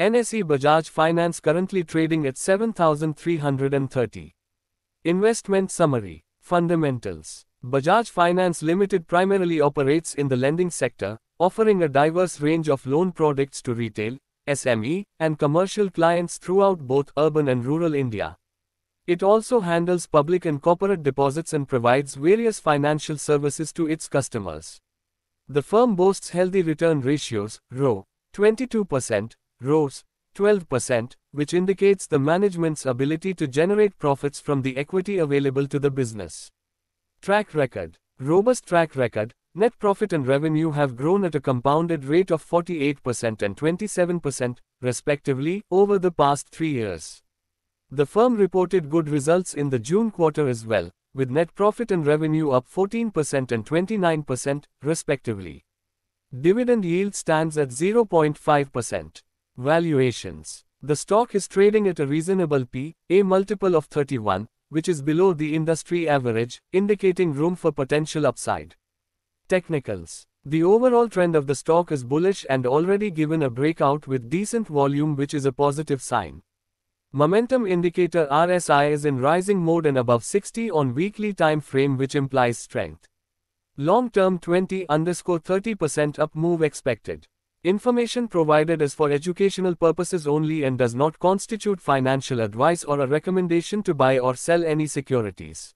NSE Bajaj Finance currently trading at 7,330. Investment Summary Fundamentals Bajaj Finance Limited primarily operates in the lending sector, offering a diverse range of loan products to retail, SME, and commercial clients throughout both urban and rural India. It also handles public and corporate deposits and provides various financial services to its customers. The firm boasts healthy return ratios, ROE, 22%, rose 12%, which indicates the management's ability to generate profits from the equity available to the business. Track record Robust track record, net profit and revenue have grown at a compounded rate of 48% and 27%, respectively, over the past three years. The firm reported good results in the June quarter as well, with net profit and revenue up 14% and 29%, respectively. Dividend yield stands at 0.5%. Valuations The stock is trading at a reasonable P, a multiple of 31, which is below the industry average, indicating room for potential upside. Technicals The overall trend of the stock is bullish and already given a breakout with decent volume, which is a positive sign. Momentum indicator RSI is in rising mode and above 60 on weekly time frame which implies strength. Long term 20 30% up move expected. Information provided is for educational purposes only and does not constitute financial advice or a recommendation to buy or sell any securities.